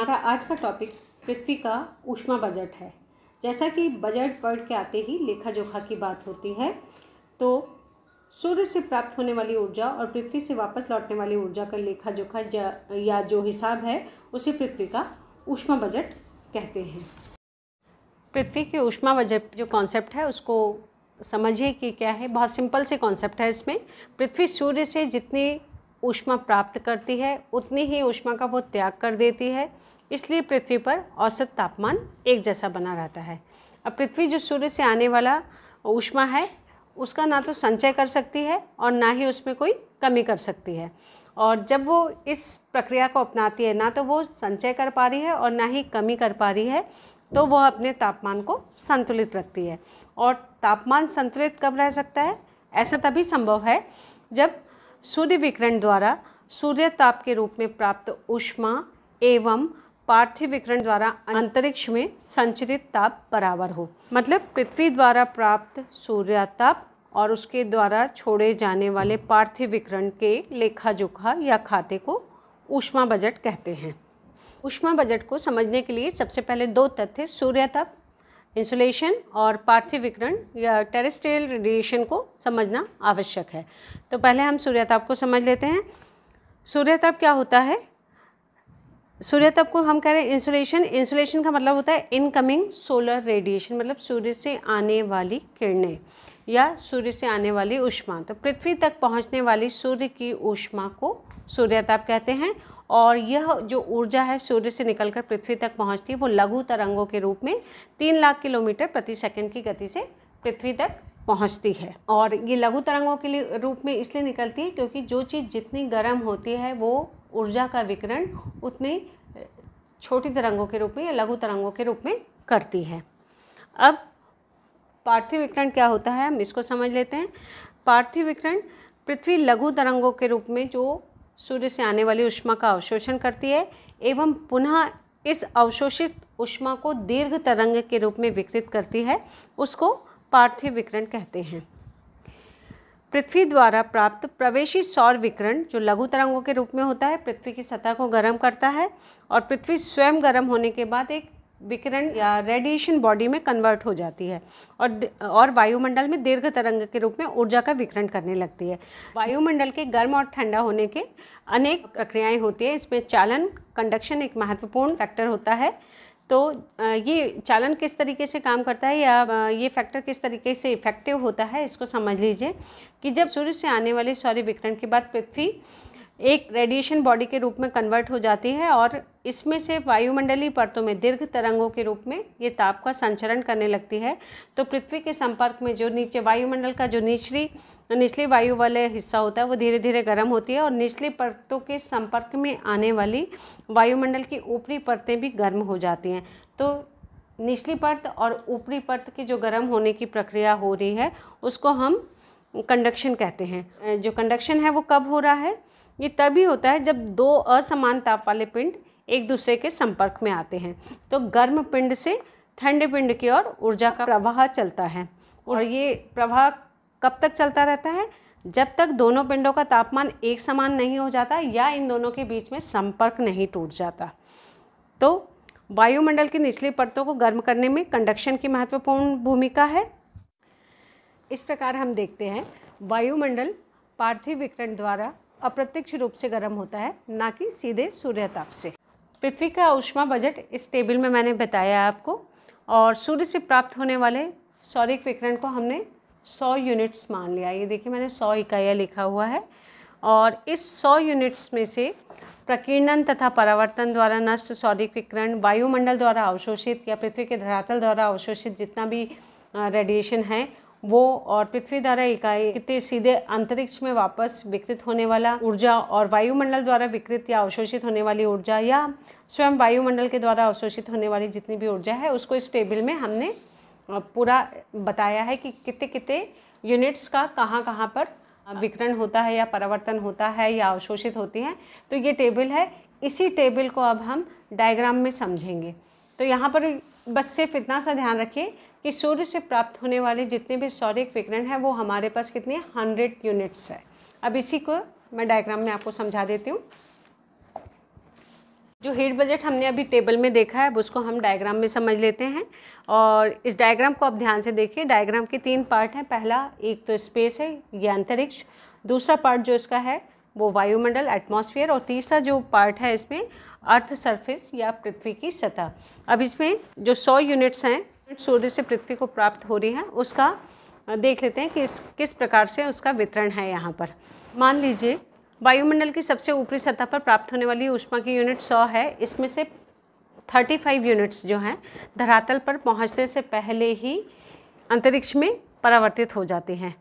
हमारा आज का टॉपिक पृथ्वी का ऊष्मा बजट है जैसा कि बजट वर्ड के आते ही लेखा जोखा की बात होती है तो सूर्य से प्राप्त होने वाली ऊर्जा और पृथ्वी से वापस लौटने वाली ऊर्जा का लेखा जोखा या जो हिसाब है उसे पृथ्वी का ऊष्मा बजट कहते हैं पृथ्वी के ऊष्मा बजट जो कॉन्सेप्ट है उसको समझिए कि क्या है बहुत सिंपल से कॉन्सेप्ट है इसमें पृथ्वी सूर्य से जितनी ऊष्मा प्राप्त करती है उतनी ही ऊष्मा का वो त्याग कर देती है इसलिए पृथ्वी पर औसत तापमान एक जैसा बना रहता है अब पृथ्वी जो सूर्य से आने वाला ऊष्मा है उसका ना तो संचय कर सकती है और ना ही उसमें कोई कमी कर सकती है और जब वो इस प्रक्रिया को अपनाती है ना तो वो संचय कर पा रही है और ना ही कमी कर पा रही है तो वह अपने तापमान को संतुलित रखती है और तापमान संतुलित कब रह सकता है ऐसा तभी संभव है जब सूर्य विकिरण द्वारा सूर्य ताप के रूप में प्राप्त ऊष्मा एवं पार्थिव विकरण द्वारा अंतरिक्ष में संचरित ताप बराबर हो मतलब पृथ्वी द्वारा प्राप्त ताप और उसके द्वारा छोड़े जाने वाले पार्थिव विकरण के लेखा जोखा या खाते को ऊष्मा बजट कहते हैं ऊष्मा बजट को समझने के लिए सबसे पहले दो तथ्य ताप इंसुलेशन और पार्थिव विकरण या टेरेस्ट्रियल रेडिएशन को समझना आवश्यक है तो पहले हम सूर्यताप को समझ लेते हैं सूर्यताप क्या होता है सूर्य तप को हम कह रहे हैं इंसुलेशन इंसुलेशन का मतलब होता है इनकमिंग सोलर रेडिएशन मतलब सूर्य से आने वाली किरणें या सूर्य से आने वाली ऊष्मा तो पृथ्वी तक पहुंचने वाली सूर्य की ऊष्मा को सूर्यताप कहते हैं और यह जो ऊर्जा है सूर्य से निकलकर पृथ्वी तक पहुंचती है वो लघु तरंगों के रूप में तीन लाख किलोमीटर प्रति सेकंड की गति से पृथ्वी तक पहुंचती है और ये लघु तरंगों के लिए रूप में इसलिए निकलती है क्योंकि जो चीज़ जितनी गर्म होती है वो ऊर्जा का विकिरण उतने छोटी तरंगों के रूप में या लघु तरंगों के रूप में करती है अब पार्थिव विकिरण क्या होता है हम इसको समझ लेते हैं पार्थिव विकिरण पृथ्वी लघु तरंगों के रूप में जो सूर्य से आने वाली उष्मा का अवशोषण करती है एवं पुनः इस अवशोषित उष्मा को दीर्घ तरंग के रूप में विकृत करती है उसको पार्थिव विकिरण कहते हैं पृथ्वी द्वारा प्राप्त प्रवेशी सौर विकरण जो लघु तरंगों के रूप में होता है पृथ्वी की सतह को गर्म करता है और पृथ्वी स्वयं गर्म होने के बाद एक विकिरण या रेडिएशन बॉडी में कन्वर्ट हो जाती है और और वायुमंडल में दीर्घ तरंग के रूप में ऊर्जा का विकिरण करने लगती है वायुमंडल के गर्म और ठंडा होने के अनेक प्रक्रियाएं होती है इसमें चालन कंडक्शन एक महत्वपूर्ण फैक्टर होता है तो ये चालन किस तरीके से काम करता है या ये फैक्टर किस तरीके से इफेक्टिव होता है इसको समझ लीजिए कि जब सूर्य से आने वाले सौर्य विकरण के बाद पृथ्वी एक रेडिएशन बॉडी के रूप में कन्वर्ट हो जाती है और इसमें से वायुमंडलीय परतों में दीर्घ तरंगों के रूप में ये ताप का संचरण करने लगती है तो पृथ्वी के संपर्क में जो नीचे वायुमंडल का जो निचली निचली वायु वाले हिस्सा होता है वो धीरे धीरे गर्म होती है और निचली परतों के संपर्क में आने वाली वायुमंडल की ऊपरी परतें भी गर्म हो जाती हैं तो निचली परत और ऊपरी परत की जो गर्म होने की प्रक्रिया हो रही है उसको हम कंडक्शन कहते हैं जो कंडक्शन है वो कब हो रहा है ये तभी होता है जब दो असमान ताप वाले पिंड एक दूसरे के संपर्क में आते हैं तो गर्म पिंड से ठंडे पिंड की ओर ऊर्जा का प्रवाह चलता है और ये प्रवाह कब तक चलता रहता है जब तक दोनों पिंडों का तापमान एक समान नहीं हो जाता या इन दोनों के बीच में संपर्क नहीं टूट जाता तो वायुमंडल की निचली परतों को गर्म करने में कंडक्शन की महत्वपूर्ण भूमिका है इस प्रकार हम देखते हैं वायुमंडल पार्थिव विकरण द्वारा अप्रत्यक्ष रूप से गर्म होता है ना कि सीधे सूर्य ताप से पृथ्वी का ऊष्मा बजट इस टेबल में मैंने बताया आपको और सूर्य से प्राप्त होने वाले सौरिक विकरण को हमने सौ यूनिट्स मान लिया ये देखिए मैंने सौ इकाइयाँ लिखा हुआ है और इस सौ यूनिट्स में से प्रकीर्णन तथा परावर्तन द्वारा नष्ट सौरिक विकरण वायुमंडल द्वारा अवशोषित या पृथ्वी के धरातल द्वारा अवशोषित जितना भी रेडिएशन है वो और पृथ्वी द्वारा इकाई कितने सीधे अंतरिक्ष में वापस विकृत होने वाला ऊर्जा और वायुमंडल द्वारा विकृत या अवशोषित होने वाली ऊर्जा या स्वयं वायुमंडल के द्वारा अवशोषित होने वाली जितनी भी ऊर्जा है उसको इस टेबल में हमने पूरा बताया है कि कितने कितने यूनिट्स का कहाँ कहाँ पर विकरण होता है या परावर्तन होता है या अवशोषित होती हैं तो ये टेबल है इसी टेबल को अब हम डायग्राम में समझेंगे तो यहाँ पर बस सिर्फ इतना सा ध्यान रखिए कि सूर्य से प्राप्त होने वाले जितने भी सौर्य विकरण हैं वो हमारे पास कितने हंड्रेड यूनिट्स है अब इसी को मैं डायग्राम में आपको समझा देती हूँ जो हेड बजट हमने अभी टेबल में देखा है अब उसको हम डायग्राम में समझ लेते हैं और इस डायग्राम को आप ध्यान से देखिए डायग्राम के तीन पार्ट हैं पहला एक तो स्पेस है या अंतरिक्ष दूसरा पार्ट जो इसका है वो वायुमंडल एटमॉस्फेयर और तीसरा जो पार्ट है इसमें अर्थ सरफेस या पृथ्वी की सतह अब इसमें जो सौ यूनिट्स हैं सूर्य से पृथ्वी को प्राप्त हो रही हैं उसका देख लेते हैं कि इस किस प्रकार से उसका वितरण है यहाँ पर मान लीजिए वायुमंडल की सबसे ऊपरी सतह पर प्राप्त होने वाली ऊष्मा की यूनिट सौ है इसमें से थर्टी फाइव यूनिट्स जो हैं धरातल पर पहुंचने से पहले ही अंतरिक्ष में परावर्तित हो जाती हैं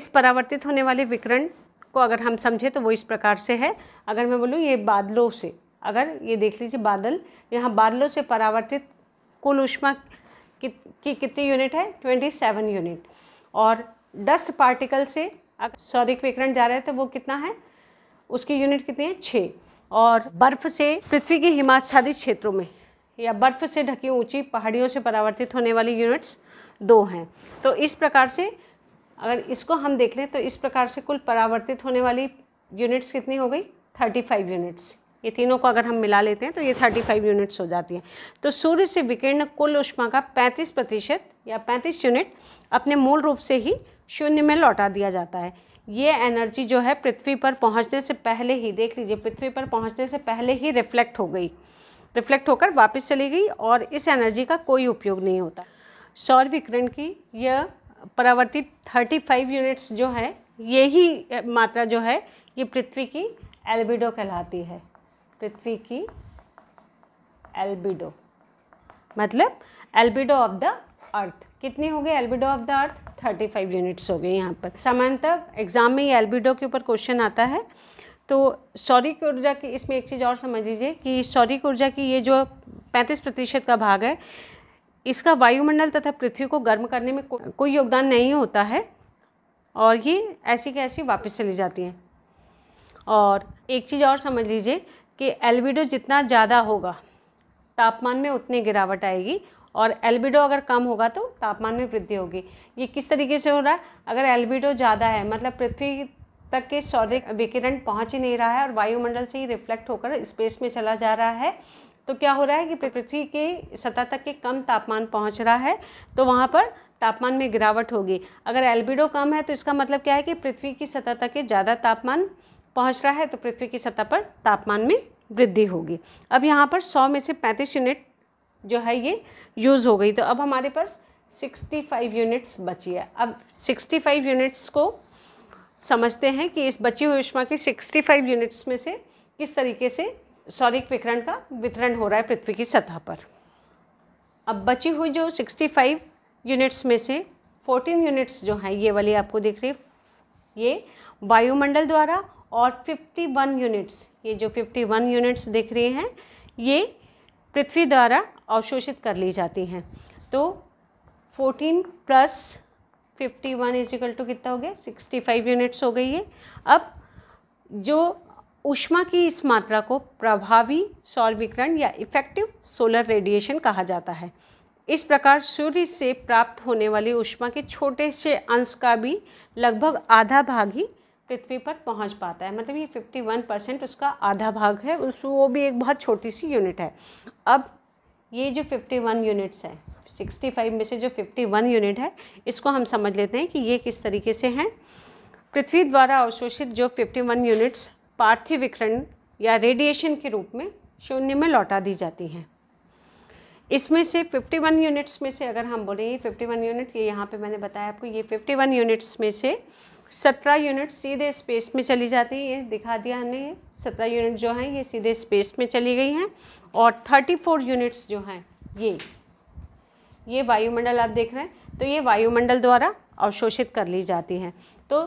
इस परावर्तित होने वाले विकरण को अगर हम समझें तो वो इस प्रकार से है अगर मैं बोलूँ ये बादलों से अगर ये देख लीजिए बादल यहाँ बादलों से परावर्तित कुल ऊष्मा की कितनी यूनिट है ट्वेंटी सेवन यूनिट और डस्ट पार्टिकल से सौरिक विकरण जा रहे हैं तो वो कितना है उसकी यूनिट कितनी है छः और बर्फ़ से पृथ्वी के हिमाच्छादित क्षेत्रों में या बर्फ़ से ढकी ऊंची पहाड़ियों से परावर्तित होने वाली यूनिट्स दो हैं तो इस प्रकार से अगर इसको हम देख लें तो इस प्रकार से कुल परावर्तित होने वाली यूनिट्स कितनी हो गई थर्टी फाइव यूनिट्स ये तीनों को अगर हम मिला लेते हैं तो ये थर्टी फाइव यूनिट्स हो जाती हैं तो सूर्य से विकीर्ण कुल उष्मा का पैंतीस प्रतिशत या पैंतीस यूनिट अपने मूल रूप से ही शून्य में लौटा दिया जाता है ये एनर्जी जो है पृथ्वी पर पहुंचने से पहले ही देख लीजिए पृथ्वी पर पहुंचने से पहले ही रिफ्लेक्ट हो गई रिफ्लेक्ट होकर वापस चली गई और इस एनर्जी का कोई उपयोग नहीं होता सौर विकिरण की यह परावर्तित फाइव यूनिट्स जो है यही मात्रा जो है ये पृथ्वी की एल्बिडो कहलाती है पृथ्वी की एल्बिडो मतलब एल्बिडो ऑफ द अर्थ कितनी हो गई albedo of the Earth thirty five units हो गए यहाँ पर सामान्यतः एग्ज़ाम में ये एल्बिडो के ऊपर क्वेश्चन आता है तो सौरिक ऊर्जा की इसमें एक चीज़ और समझ लीजिए कि सौरिक ऊर्जा की ये जो पैंतीस प्रतिशत का भाग है इसका वायुमंडल तथा पृथ्वी को गर्म करने में को, कोई योगदान नहीं होता है और ये ऐसी के ऐसी वापस चली जाती हैं और एक चीज़ और समझ लीजिए कि एलबीडो जितना ज़्यादा होगा तापमान में उतनी गिरावट आएगी और एल्बिडो अगर कम होगा तो तापमान में वृद्धि होगी ये किस तरीके से हो रहा है अगर एल्बिडो ज़्यादा है मतलब पृथ्वी तक के सौर्य विकिरण पहुंच ही नहीं रहा है और वायुमंडल से ही रिफ्लेक्ट होकर स्पेस में चला जा रहा है तो क्या हो रहा है कि पृथ्वी के सतह तक के कम तापमान पहुंच रहा है तो वहाँ पर तापमान में गिरावट होगी अगर एल्बिडो कम है तो इसका मतलब क्या है कि पृथ्वी की सतह तक के ज़्यादा तापमान पहुँच रहा है तो पृथ्वी की सतह पर तापमान में वृद्धि होगी अब यहाँ पर सौ में से पैंतीस यूनिट जो है ये यूज़ हो गई तो अब हमारे पास 65 यूनिट्स बची है अब 65 यूनिट्स को समझते हैं कि इस बची हुई ऊष्मा की 65 यूनिट्स में से किस तरीके से सौरिक विकरण का वितरण हो रहा है पृथ्वी की सतह पर अब बची हुई जो 65 यूनिट्स में से 14 यूनिट्स जो हैं ये वाली आपको दिख रही ये वायुमंडल द्वारा और 51 यूनिट्स ये जो 51 यूनिट्स दिख रही हैं ये पृथ्वी द्वारा अवशोषित कर ली जाती हैं तो fourteen plus fifty one equal to कितना हो गया सिक्सटी फाइव यूनिट्स हो गई है अब जो ऊष्मा की इस मात्रा को प्रभावी सौर विकरण या इफेक्टिव सोलर रेडिएशन कहा जाता है इस प्रकार सूर्य से प्राप्त होने वाली ऊष्मा के छोटे से अंश का भी लगभग आधा भाग ही पृथ्वी पर पहुंच पाता है मतलब ये 51 परसेंट उसका आधा भाग है उस वो भी एक बहुत छोटी सी यूनिट है अब ये जो 51 यूनिट्स है 65 में से जो 51 यूनिट है इसको हम समझ लेते हैं कि ये किस तरीके से हैं पृथ्वी द्वारा अवशोषित जो 51 यूनिट्स पार्थिव विकरण या रेडिएशन के रूप में शून्य में लौटा दी जाती हैं इसमें से 51 यूनिट्स में से अगर हम बोलें 51 यूनिट ये यहाँ पे मैंने बताया आपको ये 51 यूनिट्स में से 17 यूनिट सीधे स्पेस में चली जाती है ये दिखा दिया हमने ये सत्रह यूनिट जो हैं ये सीधे स्पेस में चली गई हैं और 34 यूनिट्स जो हैं ये ये वायुमंडल आप देख रहे हैं तो ये वायुमंडल द्वारा अवशोषित कर ली जाती हैं तो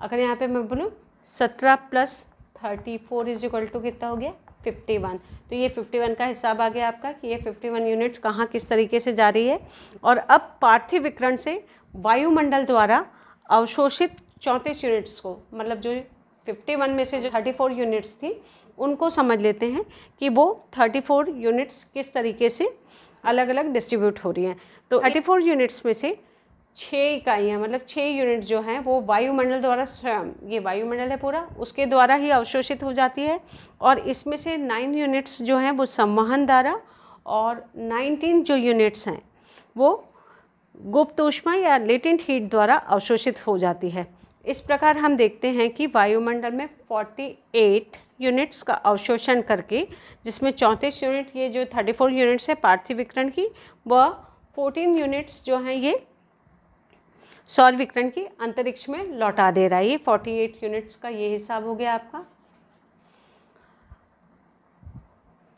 अगर यहाँ पे मैं बोलूँ सत्रह plus thirty four is equal to कितना हो गया फिफ्टी वन तो ये फिफ्टी वन का हिसाब आ गया आपका कि ये फिफ्टी वन यूनिट्स कहाँ किस तरीके से जा रही है और अब पार्थिव विकरण से वायुमंडल द्वारा अवशोषित चौंतीस यूनिट्स को मतलब जो फिफ्टी वन में से जो थर्टी फोर यूनिट्स थी उनको समझ लेते हैं कि वो थर्टी फोर यूनिट्स किस तरीके से अलग अलग डिस्ट्रीब्यूट हो रही हैं तो थर्टी फोर यूनिट्स में से छः इकाइयाँ मतलब छः यूनिट जो हैं वो वायुमंडल द्वारा ये वायुमंडल है पूरा उसके द्वारा ही अवशोषित हो जाती है और इसमें से नाइन यूनिट्स जो हैं वो संवहन द्वारा और नाइनटीन जो यूनिट्स हैं वो गुप्त ऊष्मा या लेटेंट हीट द्वारा अवशोषित हो जाती है इस प्रकार हम देखते हैं कि वायुमंडल में 48 यूनिट्स का अवशोषण करके जिसमें चौंतीस यूनिट ये जो 34 यूनिट्स है पार्थिव विकरण की व 14 यूनिट्स जो हैं ये सौर विकरण की अंतरिक्ष में लौटा दे रहा है ये फोर्टी एट यूनिट्स का ये हिसाब हो गया आपका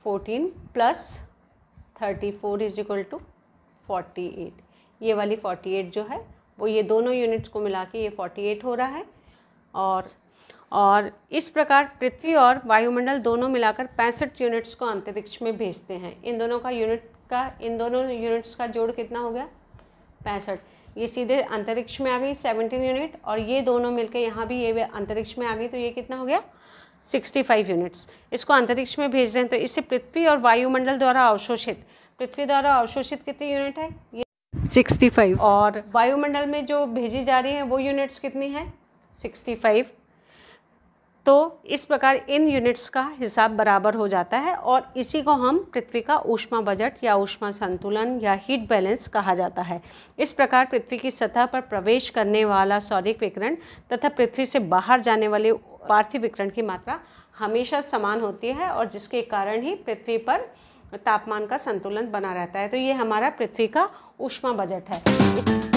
fourteen plus thirty four is equal to forty eight ये वाली फोर्टी एट जो है वो ये दोनों यूनिट्स को मिला के ये फोर्टी एट हो रहा है और और इस प्रकार पृथ्वी और वायुमंडल दोनों मिलाकर पैंसठ यूनिट्स को अंतरिक्ष में भेजते हैं इन दोनों का यूनिट का इन दोनों यूनिट्स का जोड़ कितना हो गया पैंसठ ये सीधे अंतरिक्ष में आ गई सेवनटीन यूनिट और ये दोनों मिलकर यहाँ भी ये अंतरिक्ष में आ गई तो ये कितना हो गया सिक्सटी फाइव यूनिट्स इसको अंतरिक्ष में भेज रहे हैं तो इससे पृथ्वी और वायुमंडल द्वारा अवशोषित पृथ्वी द्वारा अवशोषित कितनी यूनिट है ये 65 और वायुमंडल में जो भेजी जा रही है वो यूनिट्स कितनी है फाइव तो इस प्रकार इन यूनिट्स का हिसाब बराबर हो जाता है और इसी को हम पृथ्वी का ऊष्मा बजट या ऊष्मा संतुलन या हीट बैलेंस कहा जाता है इस प्रकार पृथ्वी की सतह पर प्रवेश करने वाला सौरिक विकरण तथा पृथ्वी से बाहर जाने वाले पार्थिव विकरण की मात्रा हमेशा समान होती है और जिसके कारण ही पृथ्वी पर तापमान का संतुलन बना रहता है तो ये हमारा पृथ्वी का ऊष्मा बजट है